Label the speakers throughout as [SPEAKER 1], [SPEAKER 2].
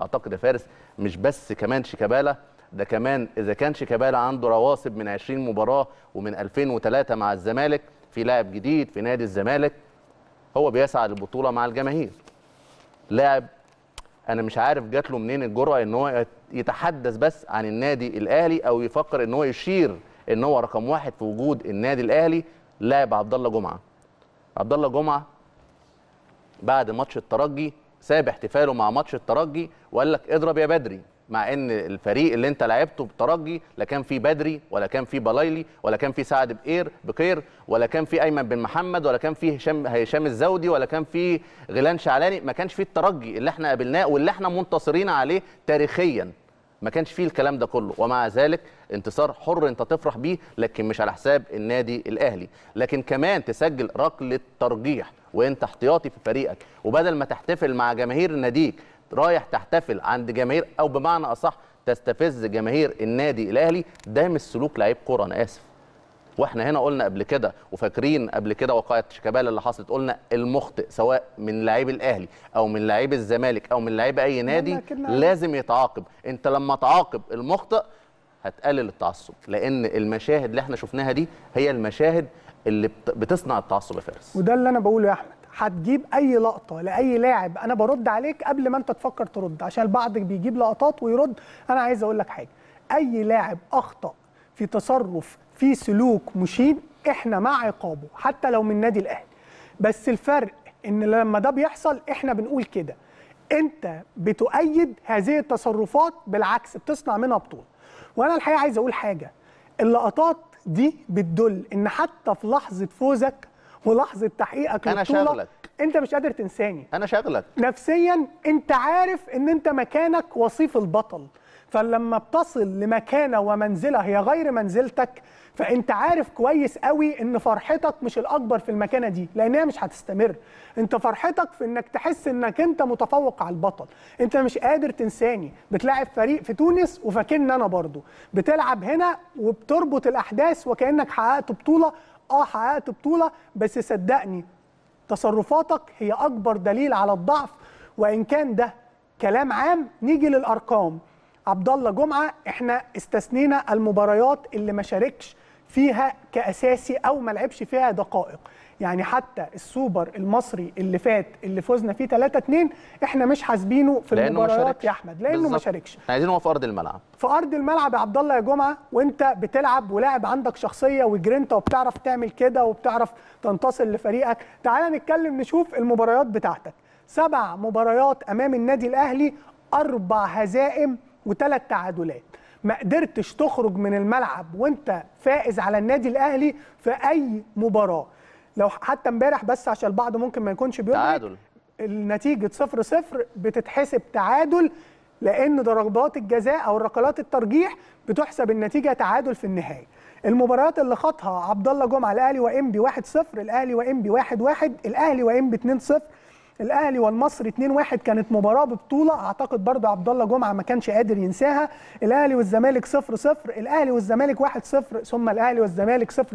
[SPEAKER 1] اعتقد يا فارس مش بس كمان شيكابالا ده كمان اذا كان شيكابالا عنده رواسب من 20 مباراه ومن 2003 مع الزمالك في لاعب جديد في نادي الزمالك هو بيسعى للبطوله مع الجماهير لاعب انا مش عارف جات له منين الجرأه ان هو يتحدث بس عن النادي الاهلي او يفكر ان هو يشير ان هو رقم واحد في وجود النادي الاهلي لاعب عبد الله جمعه عبد الله جمعه بعد ماتش الترجي ساب احتفاله مع ماتش الترجي وقال لك اضرب يا بدري مع ان الفريق اللي انت لعبته بترجي لا كان فيه بدري ولا كان فيه بلايلي ولا كان فيه سعد بقير بقير ولا كان فيه ايمن بن محمد ولا كان فيه هشام هشام الزودي ولا كان فيه غيلان شعلاني ما كانش فيه الترجي اللي احنا قابلناه واللي احنا منتصرين عليه تاريخيا ما كانش فيه الكلام ده كله ومع ذلك انتصار حر انت تفرح بيه لكن مش على حساب النادي الاهلي لكن كمان تسجل ركله ترجيح وانت احتياطي في فريقك وبدل ما تحتفل مع جماهير ناديك رايح تحتفل عند جماهير او بمعنى اصح تستفز جماهير النادي الاهلي ده مش سلوك لعيب كوره انا اسف واحنا هنا قلنا قبل كده وفاكرين قبل كده وقايه شيكابالا اللي حصلت قلنا المخطئ سواء من لعيب الاهلي او من لعيب الزمالك او من لعيب اي نادي لازم يتعاقب انت لما تعاقب المخطئ هتقلل التعصب لان المشاهد اللي احنا شفناها دي هي المشاهد اللي بتصنع التعصب يا فارس
[SPEAKER 2] وده اللي انا بقوله يا احمد هتجيب اي لقطه لاي لاعب انا برد عليك قبل ما انت تفكر ترد عشان البعض بيجيب لقطات ويرد انا عايز اقول لك حاجه اي لاعب اخطا في تصرف في سلوك مشين احنا مع عقابه حتى لو من نادي الاهلي بس الفرق ان لما ده بيحصل احنا بنقول كده انت بتؤيد هذه التصرفات بالعكس بتصنع منها بطوله وانا الحقيقه عايز اقول حاجه اللقطات دي بتدل ان حتى في لحظه فوزك ولحظه تحقيقك انا شغلك انت مش قادر تنساني انا شغلك نفسيا انت عارف ان انت مكانك وصيف البطل فلما بتصل لمكانه ومنزله هي غير منزلتك فانت عارف كويس قوي ان فرحتك مش الاكبر في المكانه دي لانها مش هتستمر انت فرحتك في انك تحس انك انت متفوق على البطل انت مش قادر تنساني بتلاعب فريق في تونس وفاكرني انا برضه بتلعب هنا وبتربط الاحداث وكانك حققت بطوله اه حققت بطوله بس صدقني تصرفاتك هي اكبر دليل على الضعف وان كان ده كلام عام نيجي للارقام عبد الله جمعه احنا استثنينا المباريات اللي ما شاركش فيها كاساسي او ما لعبش فيها دقائق يعني حتى السوبر المصري اللي فات اللي فزنا فيه 3 2 احنا مش حاسبينه في المباريات يا احمد لانه ما شاركش
[SPEAKER 1] احنا عايزين هو في ارض الملعب
[SPEAKER 2] في ارض الملعب يا عبد الله يا جمعه وانت بتلعب ولاعب عندك شخصيه وجرينتا وبتعرف تعمل كده وبتعرف تنتصر لفريقك تعال نتكلم نشوف المباريات بتاعتك سبع مباريات امام النادي الاهلي اربع هزائم وثلاث تعادلات ما قدرتش تخرج من الملعب وانت فائز على النادي الاهلي في اي مباراه لو حتى امبارح بس عشان البعض ممكن ما يكونش بيقول تعادل النتيجه 0 0 بتتحسب تعادل لان ضربات الجزاء او ركلات الترجيح بتحسب النتيجه تعادل في النهايه المباريات اللي خاطها عبد الله جمعه الاهلي وانبي 1-0 الاهلي وانبي 1-1 الاهلي وانبي 2-0 الاهلي والمصري 2-1 كانت مباراه ببطوله اعتقد برضو عبد الله جمعه ما كانش قادر ينساها الاهلي والزمالك 0-0 الاهلي والزمالك 1-0 ثم الاهلي والزمالك 0-0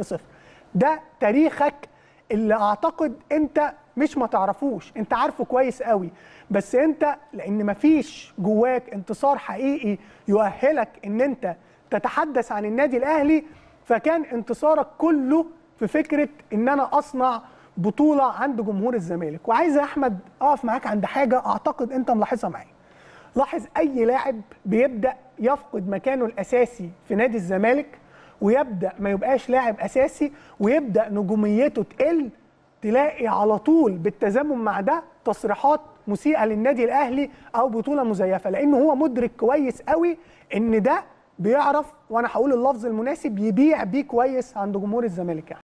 [SPEAKER 2] ده تاريخك اللي اعتقد انت مش ما تعرفوش انت عارفه كويس قوي بس انت لان مفيش جواك انتصار حقيقي يؤهلك ان انت تتحدث عن النادي الاهلي فكان انتصارك كله في فكره ان انا اصنع بطوله عند جمهور الزمالك وعايز يا احمد اقف معاك عند حاجه اعتقد انت ملاحظها معايا لاحظ اي لاعب بيبدا يفقد مكانه الاساسي في نادي الزمالك ويبدا ما يبقاش لاعب اساسي ويبدا نجوميته تقل تلاقي على طول بالتزامن مع ده تصريحات مسيئه للنادي الاهلي او بطوله مزيفه لان هو مدرك كويس قوي ان ده بيعرف وانا هقول اللفظ المناسب يبيع بيه كويس عند جمهور الزمالك يعني.